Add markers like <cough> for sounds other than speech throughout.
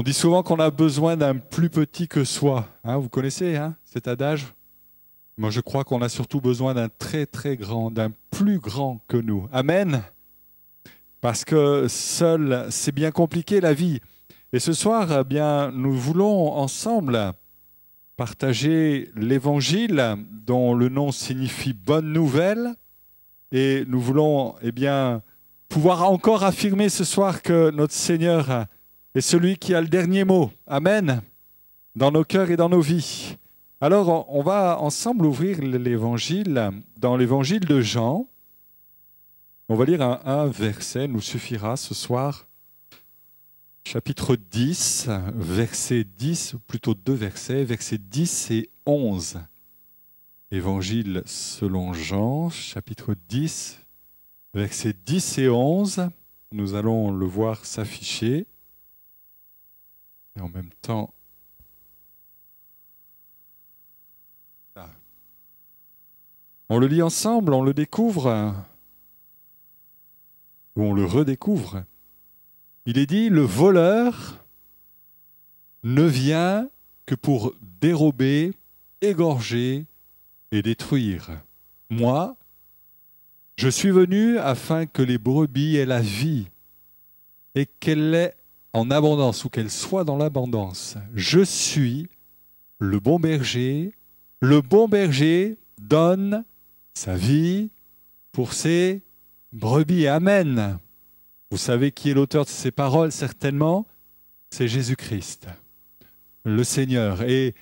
On dit souvent qu'on a besoin d'un plus petit que soi. Hein, vous connaissez hein, cet adage Moi, je crois qu'on a surtout besoin d'un très, très grand, d'un plus grand que nous. Amen Parce que seul, c'est bien compliqué la vie. Et ce soir, eh bien, nous voulons ensemble partager l'évangile dont le nom signifie bonne nouvelle. Et nous voulons eh bien, pouvoir encore affirmer ce soir que notre Seigneur et celui qui a le dernier mot. Amen. Dans nos cœurs et dans nos vies. Alors, on va ensemble ouvrir l'évangile dans l'évangile de Jean. On va lire un, verset, nous suffira ce soir. Chapitre 10, verset 10, ou plutôt deux versets, versets 10 et 11. Évangile selon Jean, chapitre 10, versets 10 et 11. Nous allons le voir s'afficher. Et en même temps, on le lit ensemble, on le découvre, ou on le redécouvre. Il est dit, le voleur ne vient que pour dérober, égorger et détruire. Moi, je suis venu afin que les brebis aient la vie et qu'elles en abondance ou qu'elle soit dans l'abondance. Je suis le bon berger. Le bon berger donne sa vie pour ses brebis. Amen. Vous savez qui est l'auteur de ces paroles, certainement C'est Jésus-Christ, le Seigneur. Et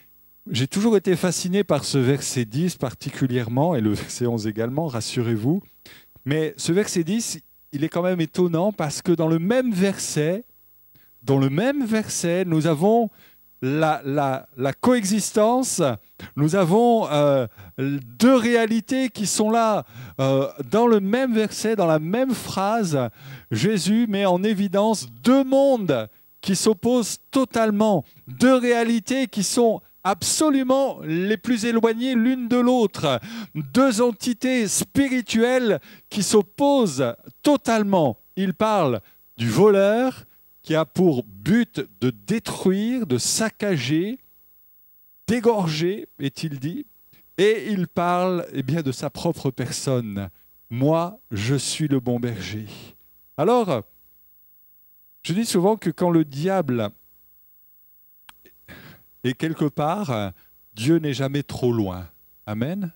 j'ai toujours été fasciné par ce verset 10 particulièrement, et le verset 11 également, rassurez-vous. Mais ce verset 10, il est quand même étonnant parce que dans le même verset, dans le même verset, nous avons la, coexistence, nous avons euh, deux réalités qui sont là euh, dans le même verset, dans la même phrase. Jésus met en évidence deux mondes qui s'opposent totalement, deux réalités qui sont absolument les plus éloignées l'une de l'autre, deux entités spirituelles qui s'opposent totalement. Il parle du voleur qui a pour but de détruire, de saccager, d'égorger, est-il dit, et il parle eh bien, de sa propre personne. Moi, je suis le bon berger. Alors, je dis souvent que quand le diable est quelque part, Dieu n'est jamais trop loin. Amen.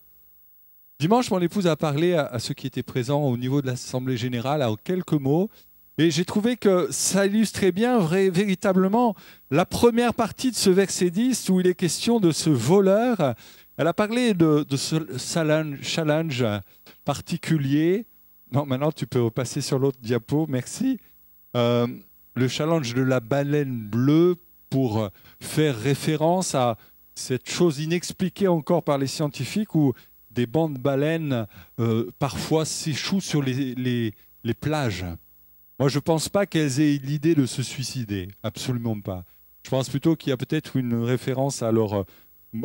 Dimanche, mon épouse a parlé à, ceux qui étaient présents au niveau de l'Assemblée générale en quelques mots et j'ai trouvé que ça illustrait bien vrai, véritablement la première partie de ce verset 10 où il est question de ce voleur. Elle a parlé de, ce challenge particulier. Non, maintenant tu peux passer sur l'autre diapo, merci. Euh, le challenge de la baleine bleue pour faire référence à cette chose inexpliquée encore par les scientifiques où des bandes baleines euh, parfois s'échouent sur les, les plages. Moi, je ne pense pas qu'elles aient l'idée de se suicider, absolument pas. Je pense plutôt qu'il y a peut-être une référence à, leur, euh,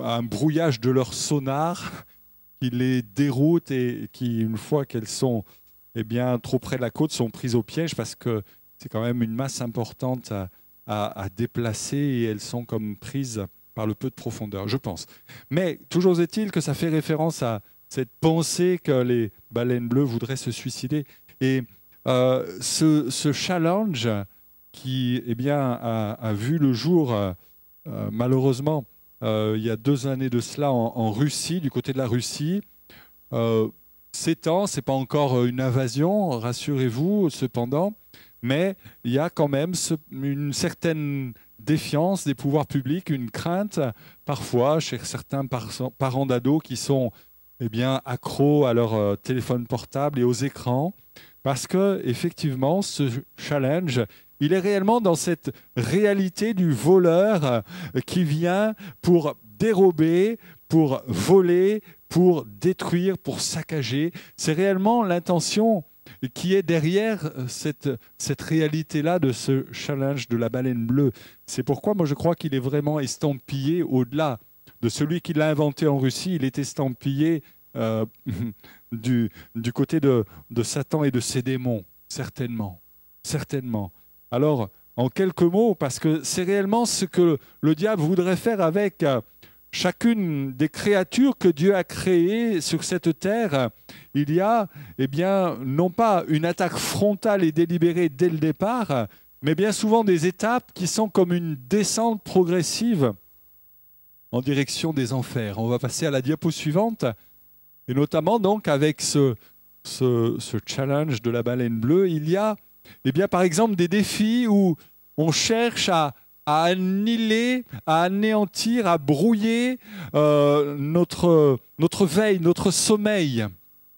un brouillage de leur sonar <laughs> qui les déroute et qui, une fois qu'elles sont eh bien, trop près de la côte, sont prises au piège parce que c'est quand même une masse importante à, à, à, déplacer et elles sont comme prises par le peu de profondeur, je pense. Mais toujours est-il que ça fait référence à cette pensée que les baleines bleues voudraient se suicider. Et euh, ce, challenge qui eh bien, a, vu le jour, euh, euh, malheureusement, il y a deux années de cela en, Russie, du côté de la Russie, s'étend. Ce n'est pas encore une invasion, rassurez-vous, cependant, mais il y a quand même une certaine défiance des pouvoirs publics, une crainte parfois chez certains parents d'ados qui sont eh bien, accros à leur téléphone portable et aux écrans, parce que effectivement, ce challenge, il est réellement dans cette réalité du voleur euh, qui vient pour dérober, pour voler, pour détruire, pour saccager. C'est réellement l'intention qui est derrière euh, cette, cette réalité-là de ce challenge de la baleine bleue. C'est pourquoi moi je crois qu'il est vraiment estampillé au-delà de celui qui l'a inventé en Russie. Il est estampillé euh, <laughs> du, côté de, de Satan et de ses démons, certainement, certainement. Alors, en quelques mots, parce que c'est réellement ce que le diable voudrait faire avec euh, chacune des créatures que Dieu a créées sur cette terre, il y a, eh bien, non pas une attaque frontale et délibérée dès le départ, mais bien souvent des étapes qui sont comme une descente progressive en direction des enfers. On va passer à la diapo suivante. Et notamment donc avec ce, challenge de la baleine bleue, il y a eh bien, par exemple des défis où on cherche à, annihiler, à anéantir, à brouiller euh, notre, veille, notre sommeil.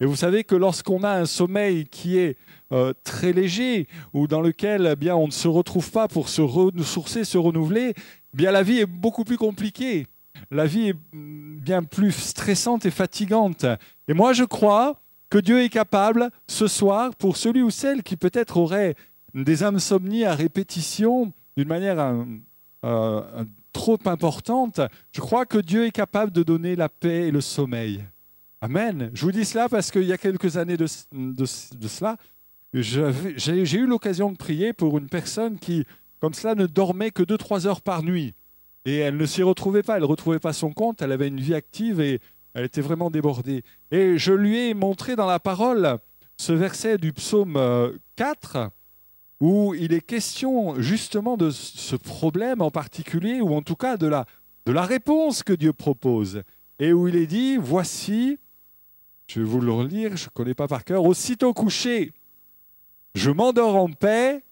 Et vous savez que lorsqu'on a un sommeil qui est euh, très léger ou dans lequel eh bien, on ne se retrouve pas pour se ressourcer, se renouveler, eh bien la vie est beaucoup plus compliquée la vie est bien plus stressante et fatigante. Et moi, je crois que Dieu est capable ce soir, pour celui ou celle qui peut-être aurait des insomnies à répétition d'une manière euh, euh, trop importante, je crois que Dieu est capable de donner la paix et le sommeil. Amen. Je vous dis cela parce qu'il y a quelques années de, de cela, j'ai eu l'occasion de prier pour une personne qui, comme cela, ne dormait que 2-3 heures par nuit. Et elle ne s'y retrouvait pas, elle ne retrouvait pas son compte, elle avait une vie active et elle était vraiment débordée. Et je lui ai montré dans la parole ce verset du psaume 4 euh, où il est question justement de ce problème en particulier, ou en tout cas de la, de la réponse que Dieu propose, et où il est dit, voici, je vais vous le relire, je ne connais pas par cœur, aussitôt couché, je m'endors en paix,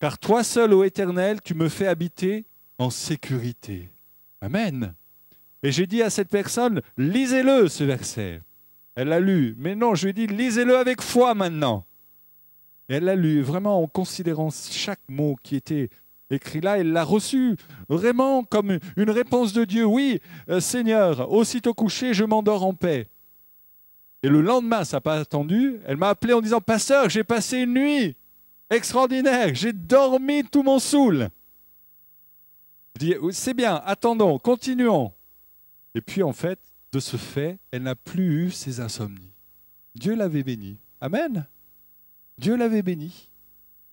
car toi seul, ô Éternel, tu me fais habiter en sécurité. Amen. Et j'ai dit à cette personne, lisez-le ce verset. Elle l'a lu. Mais non, je lui ai dit, lisez-le avec foi maintenant. elle l'a lu, vraiment en considérant chaque mot qui était écrit là, elle l'a reçu vraiment comme une réponse de Dieu. Oui, euh, Seigneur, aussitôt couché, je m'endors en paix. Et le lendemain, ça n'a pas attendu, elle m'a appelé en disant, Pasteur, j'ai passé une nuit extraordinaire, j'ai dormi tout mon soule c'est bien, attendons, continuons. Et puis en fait, de ce fait, elle n'a plus eu ses insomnies. Dieu l'avait bénie. Amen. Dieu l'avait bénie.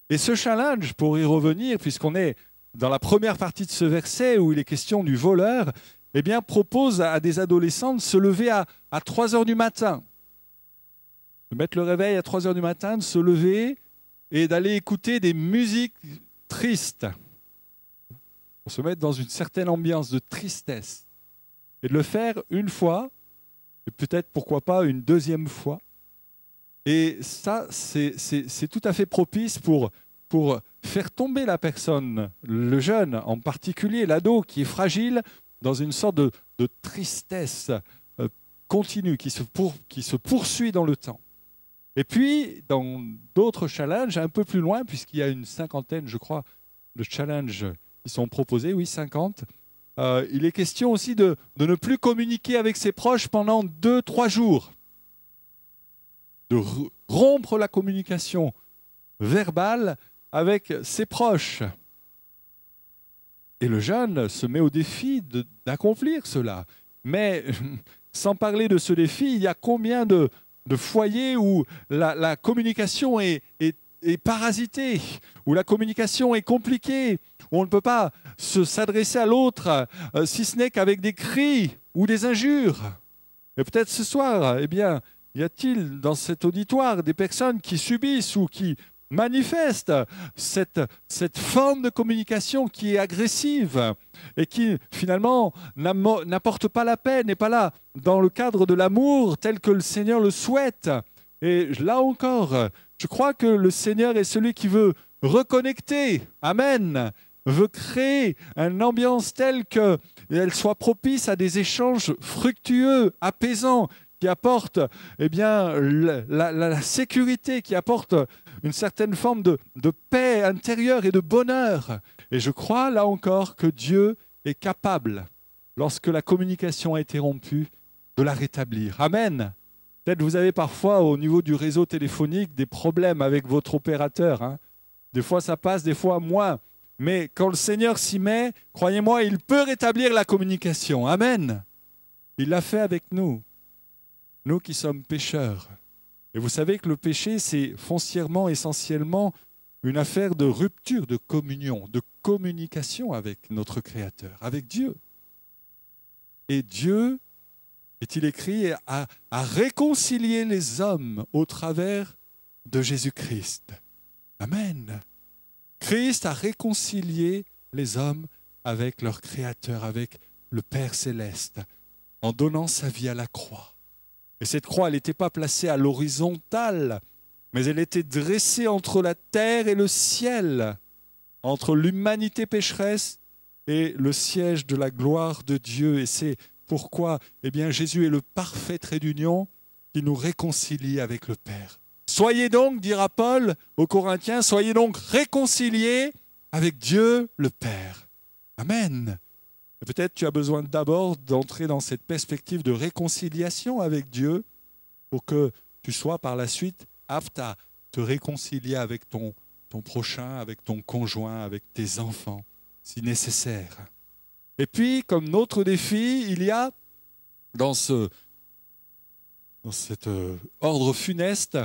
Et ce challenge, pour y revenir, puisqu'on est dans la première partie de ce verset où il est question du voleur, eh bien, propose à des adolescents de se lever à, 3 heures du matin, de mettre le réveil à 3 heures du matin, de se lever et d'aller écouter des musiques tristes se mettre dans une certaine ambiance de tristesse et de le faire une fois, et peut-être pourquoi pas une deuxième fois. Et ça, c'est tout à fait propice pour, pour faire tomber la personne, le jeune en particulier, l'ado qui est fragile, dans une sorte de, de tristesse euh, continue qui se, pour, qui se poursuit dans le temps. Et puis, dans d'autres challenges, un peu plus loin, puisqu'il y a une cinquantaine, je crois, de challenges ils sont proposés, oui, 50. Euh, il est question aussi de, ne plus communiquer avec ses proches pendant 2-3 jours, de rompre la communication verbale avec ses proches. Et le jeune se met au défi d'accomplir cela. Mais <laughs> sans parler de ce défi, il y a combien de, foyers où la, communication est, parasitée, où la communication est compliquée, on ne peut pas se s'adresser à l'autre, euh, si ce n'est qu'avec des cris ou des injures. Et peut-être ce soir, eh bien, y a-t-il dans cet auditoire des personnes qui subissent ou qui manifestent cette, cette forme de communication qui est agressive et qui finalement n'apporte pas la paix, n'est pas là dans le cadre de l'amour tel que le Seigneur le souhaite. Et là encore, je crois que le Seigneur est celui qui veut reconnecter. Amen veut créer une ambiance telle qu'elle soit propice à des échanges fructueux, apaisants, qui apportent eh bien, la, sécurité, qui apportent une certaine forme de, paix intérieure et de bonheur. Et je crois, là encore, que Dieu est capable, lorsque la communication a été rompue, de la rétablir. Amen. Peut-être vous avez parfois au niveau du réseau téléphonique des problèmes avec votre opérateur. Hein. Des fois ça passe, des fois moins. Mais quand le Seigneur s'y met, croyez-moi, il peut rétablir la communication. Amen. Il l'a fait avec nous, nous qui sommes pécheurs. Et vous savez que le péché, c'est foncièrement, essentiellement, une affaire de rupture de communion, de communication avec notre Créateur, avec Dieu. Et Dieu, est-il écrit, a, réconcilier réconcilié les hommes au travers de Jésus-Christ. Amen. Christ a réconcilié les hommes avec leur Créateur, avec le Père céleste, en donnant sa vie à la croix. Et cette croix, elle n'était pas placée à l'horizontale, mais elle était dressée entre la terre et le ciel, entre l'humanité pécheresse et le siège de la gloire de Dieu. Et c'est pourquoi eh bien, Jésus est le parfait trait d'union qui nous réconcilie avec le Père. Soyez donc, dira Paul aux Corinthiens, soyez donc réconciliés avec Dieu le Père. Amen. Peut-être tu as besoin d'abord d'entrer dans cette perspective de réconciliation avec Dieu pour que tu sois par la suite apte à te réconcilier avec ton, ton prochain, avec ton conjoint, avec tes enfants, si nécessaire. Et puis, comme notre défi, il y a dans, ce, dans cet euh, ordre funeste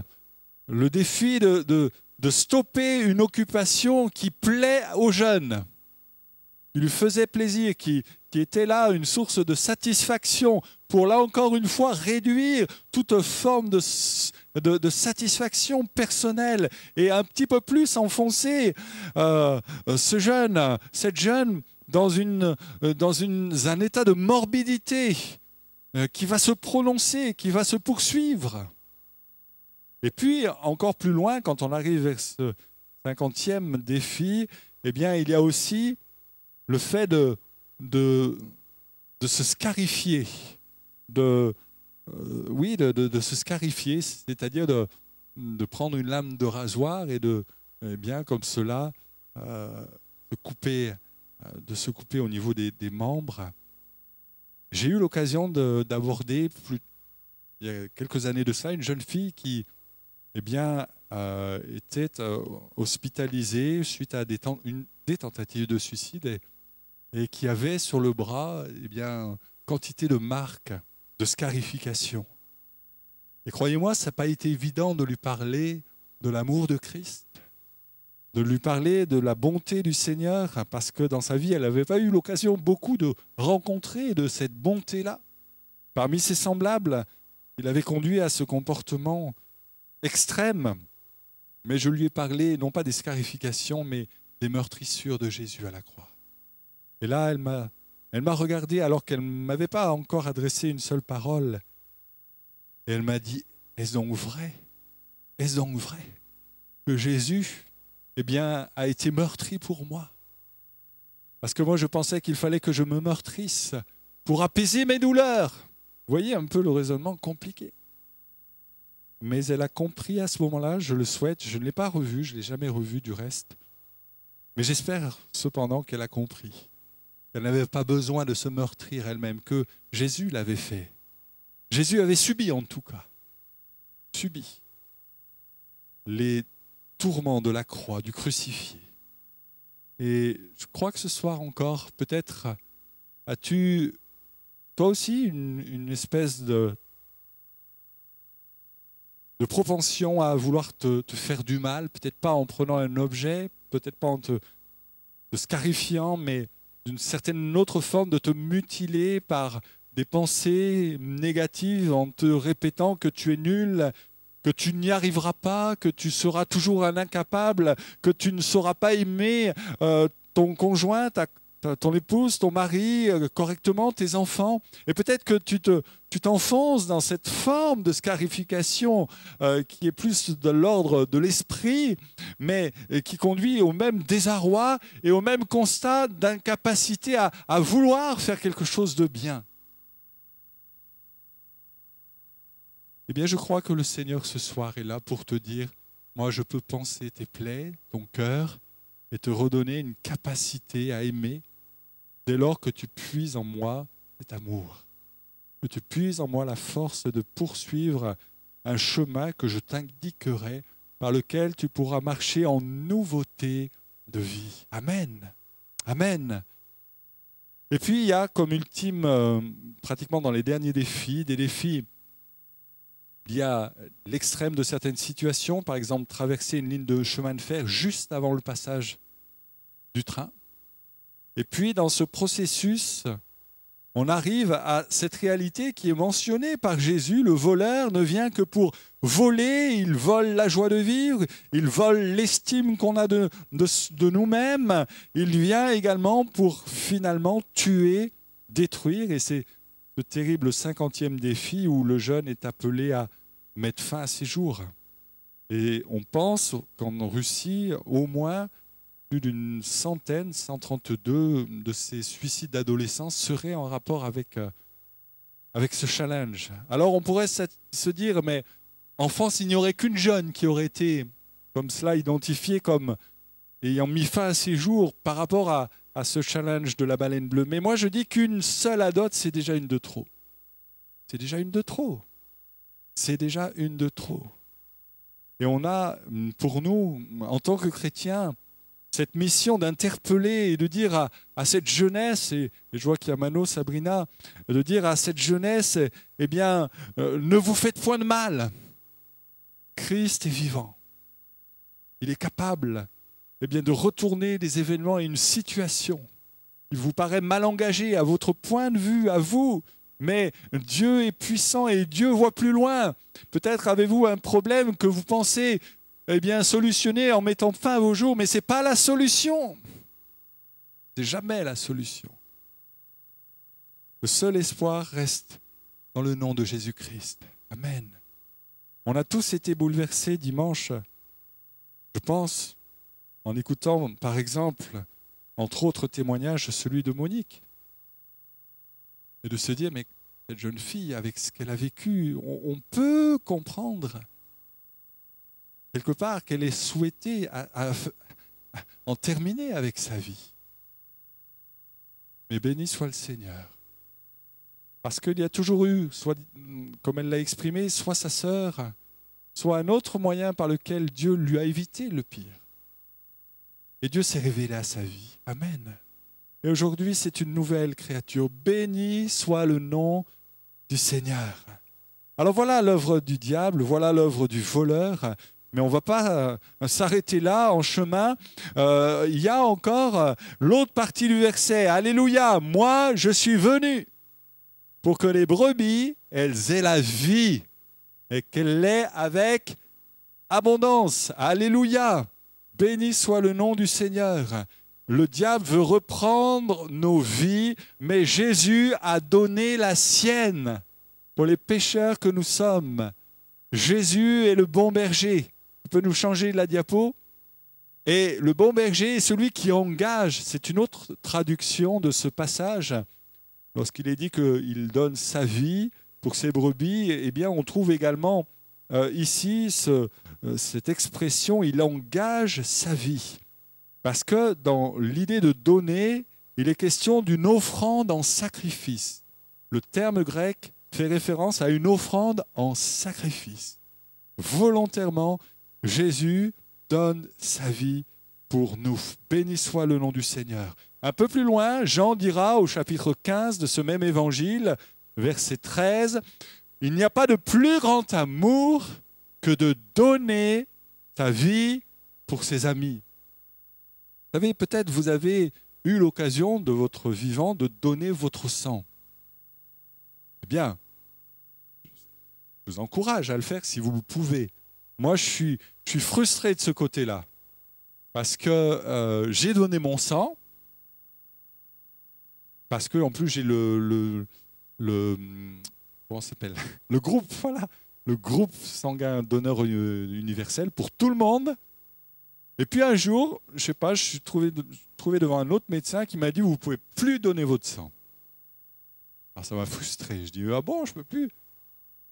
le défi de, stopper une occupation qui plaît aux jeunes, qui lui faisait plaisir, qui, était là une source de satisfaction, pour là encore une fois réduire toute forme de, satisfaction personnelle et un petit peu plus enfoncer euh, ce jeune, cette jeune, dans, euh, un état de morbidité euh, qui va se prononcer, qui va se poursuivre. Et puis, encore plus loin, quand on arrive vers ce cinquantième défi, eh bien, il y a aussi le fait de, de, de se scarifier, de, euh, oui, de, se scarifier, c'est-à-dire de, de, prendre une lame de rasoir et de, eh bien, comme cela, de, euh, couper, euh, de se couper au niveau des, des membres. J'ai eu l'occasion d'aborder, il y a quelques années de ça, une jeune fille qui eh bien, euh, était euh, hospitalisé suite à des, une, tentatives de suicide et, qui avait sur le bras eh bien, quantité de marques de scarification. Et croyez-moi, ça n'a pas été évident de lui parler de l'amour de Christ, de lui parler de la bonté du Seigneur, parce que dans sa vie, elle n'avait pas eu l'occasion beaucoup de rencontrer de cette bonté-là. Parmi ses semblables, il avait conduit à ce comportement extrême, mais je lui ai parlé non pas des scarifications, mais des meurtrissures de Jésus à la croix. Et là, elle m'a, elle m'a regardé alors qu'elle ne m'avait pas encore adressé une seule parole. Et elle m'a dit, est-ce donc vrai Est-ce donc vrai que Jésus eh bien, a été meurtri pour moi Parce que moi, je pensais qu'il fallait que je me meurtrisse pour apaiser mes douleurs. Vous voyez un peu le raisonnement compliqué mais elle a compris à ce moment-là, je le souhaite, je ne l'ai pas revu, je ne l'ai jamais revu du reste, mais j'espère cependant qu'elle a compris, qu'elle n'avait pas besoin de se meurtrir elle-même, que Jésus l'avait fait. Jésus avait subi en tout cas, subi les tourments de la croix, du crucifié. Et je crois que ce soir encore, peut-être as-tu toi aussi une espèce de de propension à vouloir te, faire du mal, peut-être pas en prenant un objet, peut-être pas en te, scarifiant, mais d'une certaine autre forme, de te mutiler par des pensées négatives en te répétant que tu es nul, que tu n'y arriveras pas, que tu seras toujours un incapable, que tu ne sauras pas aimer euh, ton conjoint, ton épouse, ton mari, euh, correctement tes enfants. Et peut-être que tu te, tu t'enfonces dans cette forme de scarification euh, qui est plus de l'ordre de l'esprit, mais euh, qui conduit au même désarroi et au même constat d'incapacité à, à vouloir faire quelque chose de bien. Eh bien, je crois que le Seigneur ce soir est là pour te dire, moi je peux penser tes plaies, ton cœur, et te redonner une capacité à aimer dès lors que tu puises en moi cet amour, que tu puises en moi la force de poursuivre un chemin que je t'indiquerai par lequel tu pourras marcher en nouveauté de vie. Amen. Amen. Et puis il y a comme ultime, euh, pratiquement dans les derniers défis, des défis il y a l'extrême de certaines situations, par exemple traverser une ligne de chemin de fer juste avant le passage du train. Et puis dans ce processus, on arrive à cette réalité qui est mentionnée par Jésus. Le voleur ne vient que pour voler, il vole la joie de vivre, il vole l'estime qu'on a de, nous-mêmes, il vient également pour finalement tuer, détruire. Et c'est ce terrible cinquantième défi où le jeune est appelé à mettre fin à ses jours. Et on pense qu'en Russie, au moins plus d'une centaine, 132 de ces suicides d'adolescents seraient en rapport avec, euh, avec ce challenge. Alors on pourrait se dire, mais en France, il n'y aurait qu'une jeune qui aurait été comme cela identifiée comme ayant mis fin à ses jours par rapport à, à ce challenge de la baleine bleue. Mais moi, je dis qu'une seule adote, c'est déjà une de trop. C'est déjà une de trop. C'est déjà une de trop. Et on a, pour nous, en tant que chrétiens, cette mission d'interpeller et de dire à, cette jeunesse, et, je vois qu'il y a Mano, Sabrina, de dire à cette jeunesse, eh bien, euh, ne vous faites point de mal. Christ est vivant. Il est capable eh bien, de retourner des événements et une situation il vous paraît mal engagé à votre point de vue, à vous. Mais Dieu est puissant et Dieu voit plus loin. Peut-être avez-vous un problème que vous pensez eh bien, solutionner en mettant fin à vos jours, mais ce n'est pas la solution. n'est jamais la solution. Le seul espoir reste dans le nom de Jésus-Christ. Amen. On a tous été bouleversés dimanche, je pense, en écoutant, par exemple, entre autres témoignages, celui de Monique, et de se dire, mais cette jeune fille, avec ce qu'elle a vécu, on, peut comprendre quelque part qu'elle ait souhaité en terminer avec sa vie. Mais béni soit le Seigneur. Parce qu'il y a toujours eu, soit comme elle l'a exprimé, soit sa sœur, soit un autre moyen par lequel Dieu lui a évité le pire. Et Dieu s'est révélé à sa vie. Amen. Et aujourd'hui, c'est une nouvelle créature. Bénie soit le nom du Seigneur. Alors voilà l'œuvre du diable, voilà l'œuvre du voleur, mais on ne va pas euh, s'arrêter là en chemin. Euh, il y a encore euh, l'autre partie du verset. Alléluia, moi je suis venu pour que les brebis, elles aient la vie et qu'elles l'aient avec abondance. Alléluia. Béni soit le nom du Seigneur. Le diable veut reprendre nos vies, mais Jésus a donné la sienne pour les pécheurs que nous sommes. Jésus est le bon berger. Tu peut nous changer de la diapo Et le bon berger est celui qui engage. C'est une autre traduction de ce passage. Lorsqu'il est dit qu'il donne sa vie pour ses brebis, eh bien, on trouve également euh, ici ce, euh, cette expression, il engage sa vie. Parce que dans l'idée de donner, il est question d'une offrande en sacrifice. Le terme grec fait référence à une offrande en sacrifice. Volontairement, Jésus donne sa vie pour nous. Béni soit le nom du Seigneur. Un peu plus loin, Jean dira au chapitre 15 de ce même évangile, verset 13, Il n'y a pas de plus grand amour que de donner sa vie pour ses amis. Vous savez, peut-être vous avez eu l'occasion de votre vivant de donner votre sang. Eh bien, je vous encourage à le faire si vous le pouvez. Moi, je suis, frustré de ce côté-là, parce que euh, j'ai donné mon sang, parce que en plus j'ai le, le, le s'appelle le groupe <laughs> voilà le groupe sanguin donneur euh, universel pour tout le monde. Et puis un jour, je sais pas, je suis trouvé, trouvé devant un autre médecin qui m'a dit vous pouvez plus donner votre sang. Alors ah, ça m'a frustré. Je dis ah bon, je peux plus.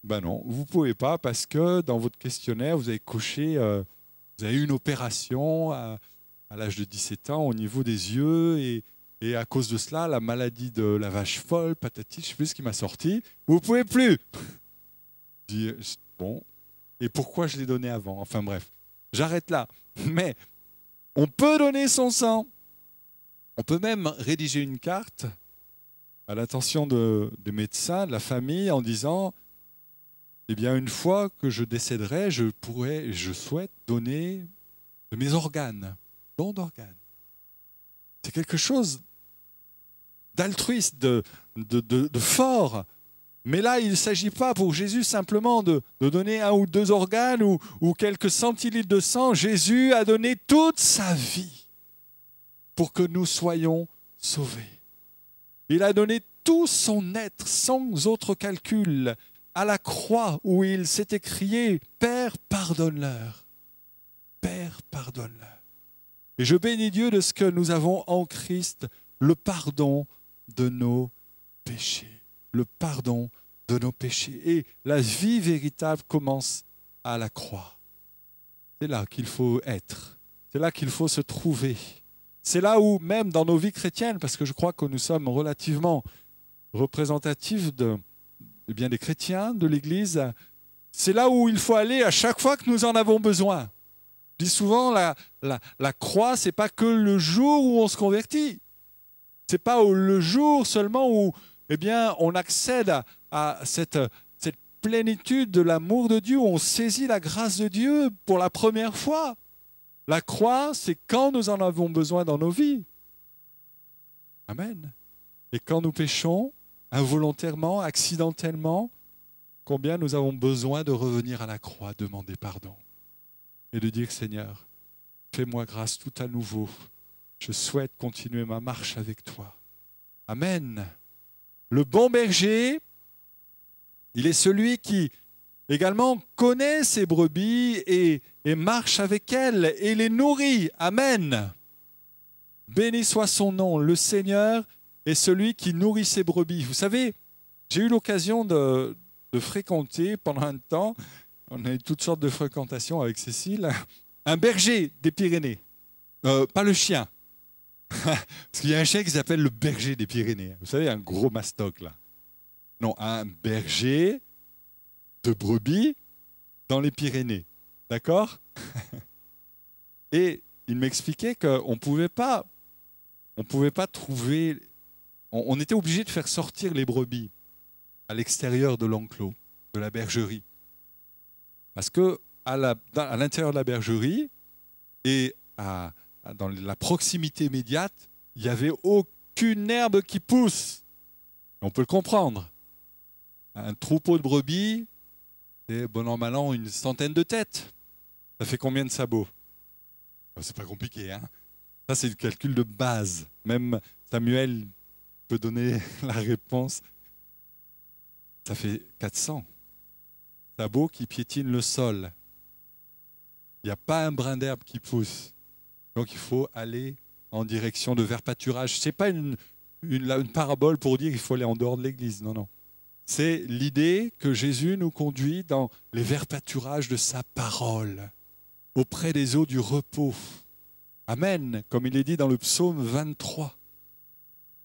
Ben non, vous pouvez pas parce que dans votre questionnaire vous avez coché, euh, vous avez eu une opération à, l'âge de 17 ans au niveau des yeux et, et à cause de cela la maladie de la vache folle, patatine, je sais plus ce qui m'a sorti. Vous pouvez plus bon, et pourquoi je l'ai donné avant Enfin bref, j'arrête là. <laughs> Mais on peut donner son sang. On peut même rédiger une carte à l'attention de, des médecins, de la famille, en disant eh bien, une fois que je décéderai, je pourrais, je souhaite donner de mes organes, don d'organes. C'est quelque chose d'altruiste, de, fort. Mais là, il ne s'agit pas pour Jésus simplement de, donner un ou deux organes ou, quelques centilitres de sang. Jésus a donné toute sa vie pour que nous soyons sauvés. Il a donné tout son être sans autre calcul à la croix où il s'est crié « Père, pardonne-leur. Père, pardonne-leur. Et je bénis Dieu de ce que nous avons en Christ, le pardon de nos péchés le pardon de nos péchés. Et la vie véritable commence à la croix. C'est là qu'il faut être. C'est là qu'il faut se trouver. C'est là où, même dans nos vies chrétiennes, parce que je crois que nous sommes relativement représentatifs de, eh bien, des chrétiens, de l'Église, c'est là où il faut aller à chaque fois que nous en avons besoin. Je dis souvent, la, la, la croix, c'est pas que le jour où on se convertit. C'est pas le jour seulement où eh bien, on accède à, cette, cette plénitude de l'amour de Dieu, on saisit la grâce de Dieu pour la première fois. La croix, c'est quand nous en avons besoin dans nos vies. Amen. Et quand nous péchons, involontairement, accidentellement, combien nous avons besoin de revenir à la croix, demander pardon et de dire Seigneur, fais-moi grâce tout à nouveau. Je souhaite continuer ma marche avec toi. Amen. Le bon berger, il est celui qui également connaît ses brebis et, marche avec elles et les nourrit. Amen. Béni soit son nom. Le Seigneur est celui qui nourrit ses brebis. Vous savez, j'ai eu l'occasion de, fréquenter pendant un temps, on a eu toutes sortes de fréquentations avec Cécile, un berger des Pyrénées. Euh, pas le chien, <laughs> Parce qu'il y a un chèque qui s'appelle le berger des Pyrénées. Hein. Vous savez, un gros mastoc là. Non, un berger de brebis dans les Pyrénées. D'accord <laughs> Et il m'expliquait qu'on ne pouvait pas, on pouvait pas trouver, on, était obligé de faire sortir les brebis à l'extérieur de l'enclos, de la bergerie. Parce que à l'intérieur de la bergerie et à, dans la proximité immédiate, il n'y avait aucune herbe qui pousse. On peut le comprendre. Un troupeau de brebis, c'est bon an, mal an, une centaine de têtes. Ça fait combien de sabots ah, C'est pas compliqué, hein Ça, c'est le calcul de base. Même Samuel peut donner <laughs> la réponse. Ça fait 400 sabots qui piétinent le sol. Il n'y a pas un brin d'herbe qui pousse. Donc il faut aller en direction de vers pâturage. Ce n'est pas une, parabole pour dire qu'il faut aller en dehors de l'Église. Non, non. C'est l'idée que Jésus nous conduit dans les vers pâturages de sa parole, auprès des eaux du repos. Amen, comme il est dit dans le psaume 23.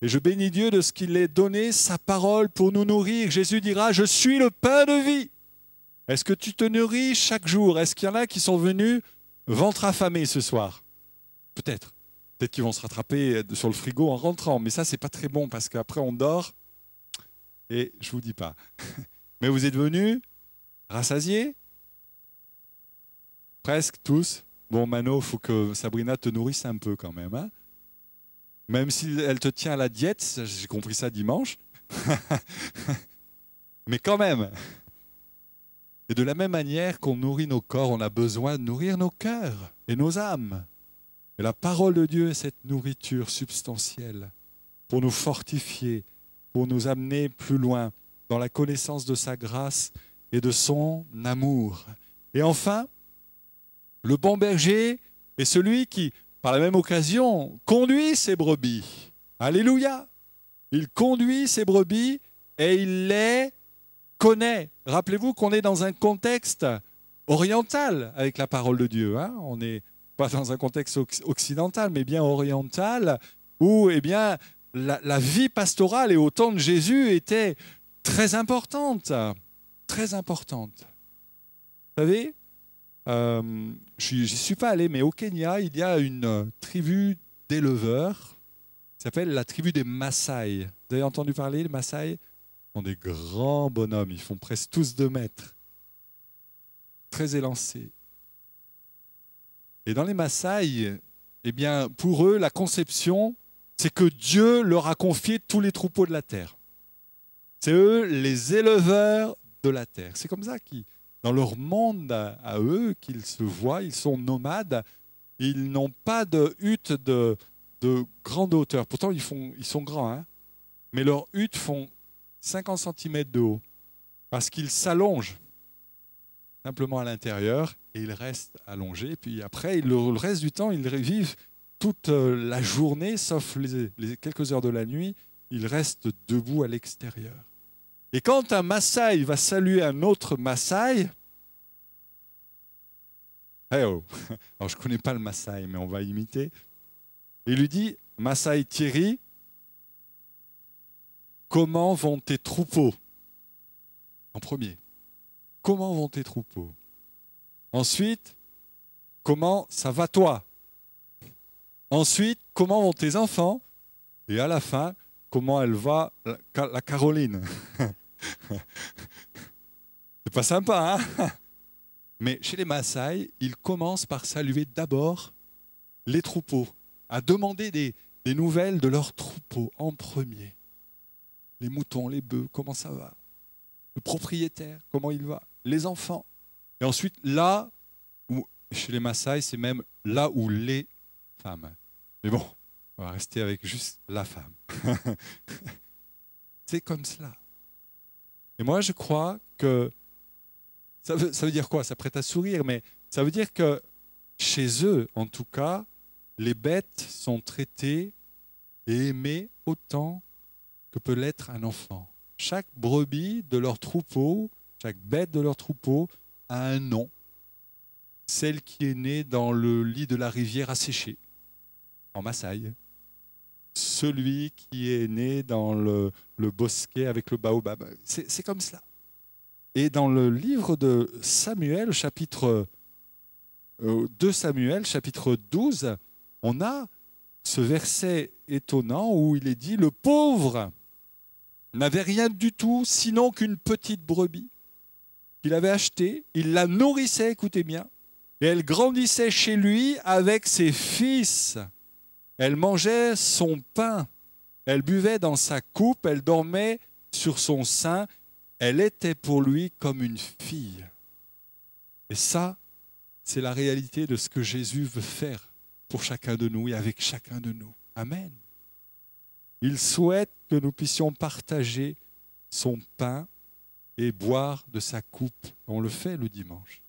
Et je bénis Dieu de ce qu'il ait donné sa parole pour nous nourrir. Jésus dira, je suis le pain de vie. Est-ce que tu te nourris chaque jour Est-ce qu'il y en a qui sont venus ventre affamé ce soir Peut-être. Peut-être qu'ils vont se rattraper euh, sur le frigo en rentrant. Mais ça, c'est pas très bon parce qu'après, on dort. Et je vous dis pas. <laughs> Mais vous êtes venus rassasiés Presque tous. Bon, Mano, faut que Sabrina te nourrisse un peu quand même. Hein. même si elle te tient à la diète, j'ai compris ça dimanche. <laughs> Mais quand même. Et de la même manière qu'on nourrit nos corps, on a besoin de nourrir nos cœurs et nos âmes. Et la parole de Dieu est cette nourriture substantielle pour nous fortifier, pour nous amener plus loin dans la connaissance de sa grâce et de son amour. Et enfin, le bon berger est celui qui, par la même occasion, conduit ses brebis. Alléluia. Il conduit ses brebis et il les connaît. Rappelez-vous qu'on est dans un contexte oriental avec la parole de Dieu. Hein. on est pas dans un contexte occidental, mais bien oriental, où eh bien, la, vie pastorale et au temps de Jésus était très importante. Très importante. Vous savez, euh, je n'y suis pas allé, mais au Kenya, il y a une euh, tribu d'éleveurs qui s'appelle la tribu des Maasai. Vous avez entendu parler des Maasai sont des grands bonhommes, ils font presque tous deux mètres, très élancés. Et dans les Maasai, eh bien, pour eux, la conception, c'est que Dieu leur a confié tous les troupeaux de la terre. C'est eux les éleveurs de la terre. C'est comme ça qu'ils, dans leur monde à eux, qu'ils se voient, ils sont nomades, ils n'ont pas de hutte de, de grande hauteur. Pourtant, ils, font, ils sont grands, hein. mais leurs huttes font 50 cm de haut, parce qu'ils s'allongent simplement à l'intérieur et il reste allongé. Puis après, le reste du temps, il vivent toute euh, la journée, sauf les, quelques heures de la nuit, il reste debout à l'extérieur. Et quand un Maasai va saluer un autre Maasai, eh oh. <laughs> je ne connais pas le Maasai, mais on va imiter, il lui dit, Maasai Thierry, comment vont tes troupeaux En premier comment vont tes troupeaux Ensuite, comment ça va toi Ensuite, comment vont tes enfants Et à la fin, comment elle va la Caroline <laughs> C'est pas sympa, hein Mais chez les Maasai, ils commencent par saluer d'abord les troupeaux, à demander des, des nouvelles de leurs troupeaux en premier. Les moutons, les bœufs, comment ça va propriétaire, comment il va, les enfants. Et ensuite, là où, chez les Maasai, c'est même là où les femmes. Mais bon, on va rester avec juste la femme. <laughs> c'est comme cela. Et moi, je crois que ça veut, ça veut dire quoi Ça prête à sourire, mais ça veut dire que chez eux, en tout cas, les bêtes sont traitées et aimées autant que peut l'être un enfant chaque brebis de leur troupeau, chaque bête de leur troupeau a un nom. Celle qui est née dans le lit de la rivière asséchée, en Massaï. Celui qui est né dans le, bosquet avec le baobab. C'est comme cela. Et dans le livre de Samuel, chapitre 2 euh, Samuel, chapitre 12, on a ce verset étonnant où il est dit, le pauvre n'avait rien du tout, sinon qu'une petite brebis qu'il avait achetée. Il la nourrissait, écoutez bien, et elle grandissait chez lui avec ses fils. Elle mangeait son pain, elle buvait dans sa coupe, elle dormait sur son sein, elle était pour lui comme une fille. Et ça, c'est la réalité de ce que Jésus veut faire pour chacun de nous et avec chacun de nous. Amen. Il souhaite que nous puissions partager son pain et boire de sa coupe. On le fait le dimanche.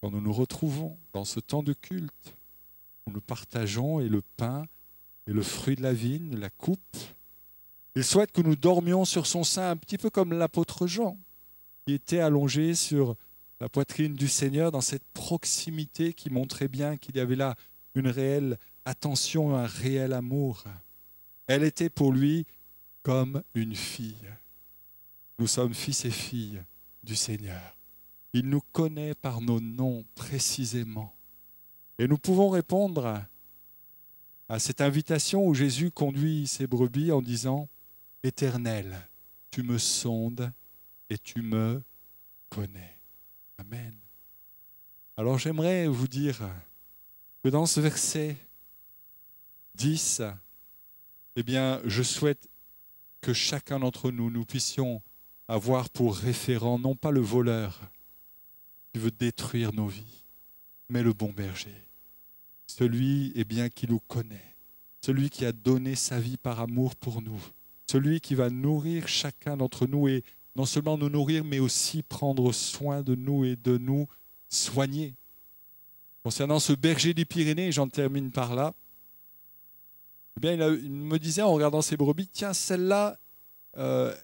Quand nous nous retrouvons dans ce temps de culte, où nous partageons et le pain et le fruit de la vigne, la coupe. Il souhaite que nous dormions sur son sein, un petit peu comme l'apôtre Jean, qui était allongé sur la poitrine du Seigneur dans cette proximité qui montrait bien qu'il y avait là une réelle attention, un réel amour. Elle était pour lui comme une fille. Nous sommes fils et filles du Seigneur. Il nous connaît par nos noms précisément. Et nous pouvons répondre à cette invitation où Jésus conduit ses brebis en disant, Éternel, tu me sondes et tu me connais. Amen. Alors j'aimerais vous dire que dans ce verset 10, eh bien, je souhaite que chacun d'entre nous, nous puissions avoir pour référent non pas le voleur qui veut détruire nos vies, mais le bon berger, celui eh bien, qui nous connaît, celui qui a donné sa vie par amour pour nous, celui qui va nourrir chacun d'entre nous et non seulement nous nourrir, mais aussi prendre soin de nous et de nous soigner. Concernant ce berger des Pyrénées, j'en termine par là, bien, il, me disait en regardant ses brebis, tiens, celle-là, euh,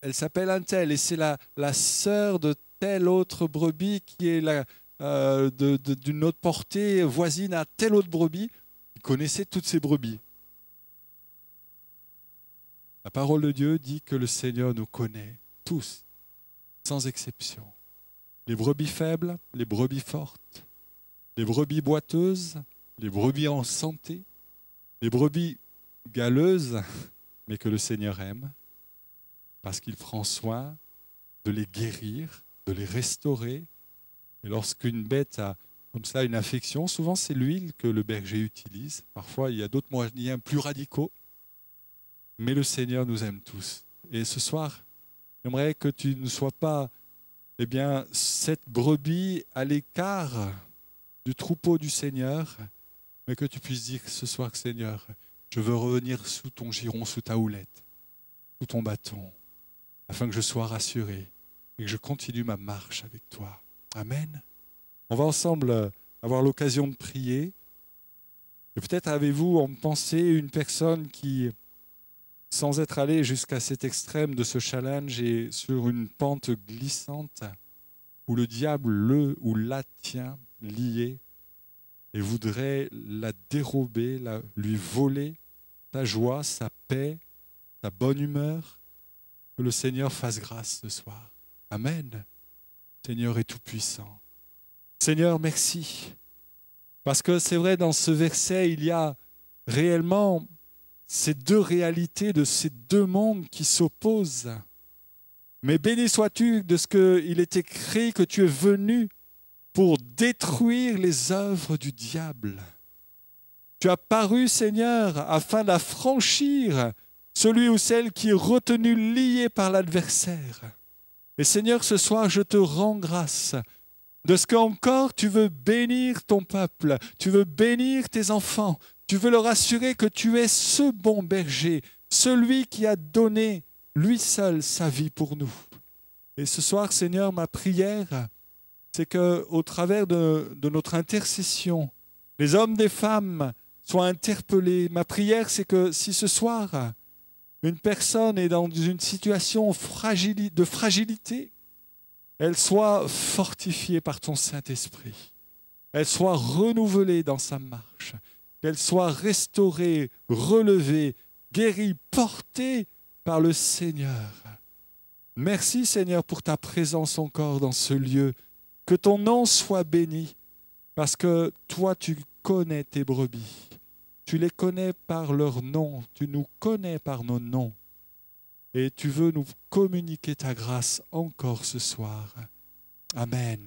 elle s'appelle un tel, et c'est la, la sœur de telle autre brebis qui est la, euh, d'une autre portée voisine à telle autre brebis. Il connaissait toutes ces brebis. La parole de Dieu dit que le Seigneur nous connaît tous, sans exception. Les brebis faibles, les brebis fortes, les brebis boiteuses, les brebis en santé, les brebis galeuses, mais que le Seigneur aime, parce qu'il prend soin de les guérir, de les restaurer. Et lorsqu'une bête a comme ça une affection, souvent c'est l'huile que le berger utilise. Parfois il y a d'autres moyens plus radicaux. Mais le Seigneur nous aime tous. Et ce soir, j'aimerais que tu ne sois pas eh bien, cette brebis à l'écart du troupeau du Seigneur, mais que tu puisses dire ce soir, Seigneur, je veux revenir sous ton giron, sous ta houlette, sous ton bâton, afin que je sois rassuré et que je continue ma marche avec toi. Amen. On va ensemble avoir l'occasion de prier. Et peut-être avez-vous en pensée une personne qui, sans être allée jusqu'à cet extrême de ce challenge est sur une pente glissante où le diable le ou la tient lié, et voudrait la dérober, la, lui voler ta joie, sa paix, sa bonne humeur. Que le Seigneur fasse grâce ce soir. Amen. Seigneur est tout-puissant. Seigneur, merci. Parce que c'est vrai, dans ce verset, il y a réellement ces deux réalités de ces deux mondes qui s'opposent. Mais béni sois-tu de ce qu'il est écrit que tu es venu pour détruire les œuvres du diable. Tu as paru, Seigneur, afin d'affranchir celui ou celle qui est retenu lié par l'adversaire. Et Seigneur, ce soir, je te rends grâce de ce qu'encore tu veux bénir ton peuple, tu veux bénir tes enfants, tu veux leur assurer que tu es ce bon berger, celui qui a donné lui seul sa vie pour nous. Et ce soir, Seigneur, ma prière, c'est que, au travers de, notre intercession, les hommes et les femmes soient interpellés. Ma prière, c'est que si ce soir, une personne est dans une situation de fragilité, elle soit fortifiée par ton Saint-Esprit, elle soit renouvelée dans sa marche, qu'elle soit restaurée, relevée, guérie, portée par le Seigneur. Merci Seigneur pour ta présence encore dans ce lieu. Que ton nom soit béni, parce que toi, tu connais tes brebis. Tu les connais par leur nom, tu nous connais par nos noms. Et tu veux nous communiquer ta grâce encore ce soir. Amen.